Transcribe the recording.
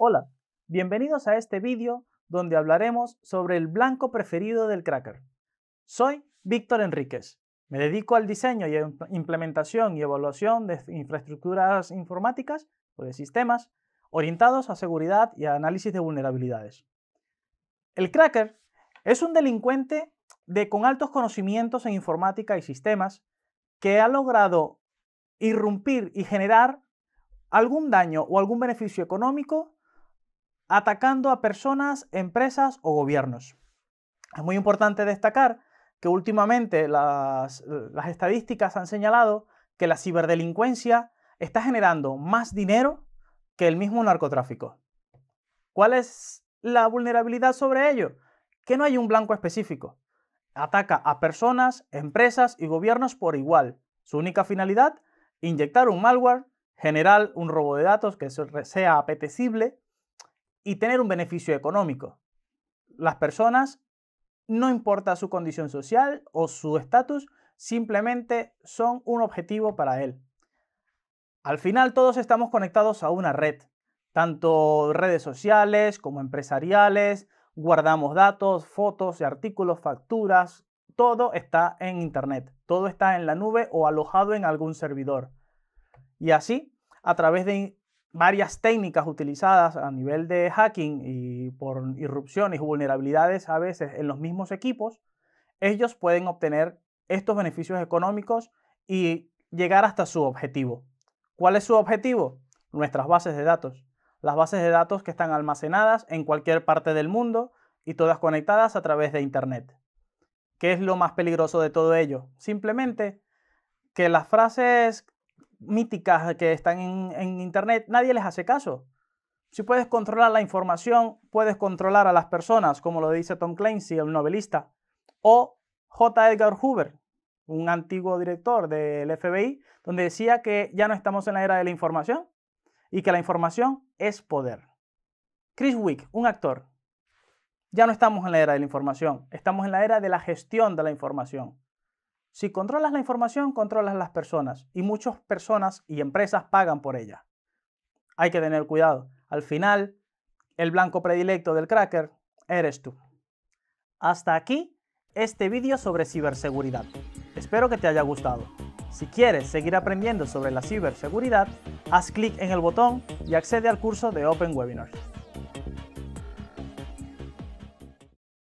Hola, bienvenidos a este vídeo donde hablaremos sobre el blanco preferido del cracker. Soy Víctor Enríquez. Me dedico al diseño y implementación y evaluación de infraestructuras informáticas o de sistemas orientados a seguridad y a análisis de vulnerabilidades. El cracker es un delincuente de, con altos conocimientos en informática y sistemas que ha logrado irrumpir y generar algún daño o algún beneficio económico atacando a personas, empresas o gobiernos. Es muy importante destacar que últimamente las, estadísticas han señalado que la ciberdelincuencia está generando más dinero que el mismo narcotráfico. ¿Cuál es la vulnerabilidad sobre ello? Que no hay un blanco específico. Ataca a personas, empresas y gobiernos por igual. Su única finalidad, inyectar un malware, generar un robo de datos que sea apetecible y tener un beneficio económico. Las personas, no importa su condición social o su estatus, simplemente son un objetivo para él. Al final todos estamos conectados a una red, tanto redes sociales como empresariales, guardamos datos, fotos y artículos, facturas, todo está en Internet, todo está en la nube o alojado en algún servidor. Y así, a través de varias técnicas utilizadas a nivel de hacking y por irrupciones y vulnerabilidades a veces en los mismos equipos, ellos pueden obtener estos beneficios económicos y llegar hasta su objetivo. ¿Cuál es su objetivo? Nuestras bases de datos. Las bases de datos que están almacenadas en cualquier parte del mundo y todas conectadas a través de Internet. ¿Qué es lo más peligroso de todo ello? Simplemente que las frases míticas que están en, Internet, nadie les hace caso. Si puedes controlar la información, puedes controlar a las personas, como lo dice Tom Clancy, el novelista, o J. Edgar Hoover, un antiguo director del FBI, donde decía que ya no estamos en la era de la información y que la información es poder. Chris Wick, un actor, ya no estamos en la era de la información, estamos en la era de la gestión de la información. Si controlas la información, controlas las personas y muchas personas y empresas pagan por ella. Hay que tener cuidado. Al final, el blanco predilecto del cracker eres tú. Hasta aquí este vídeo sobre ciberseguridad. Espero que te haya gustado. Si quieres seguir aprendiendo sobre la ciberseguridad, haz clic en el botón y accede al curso de Open Webinars.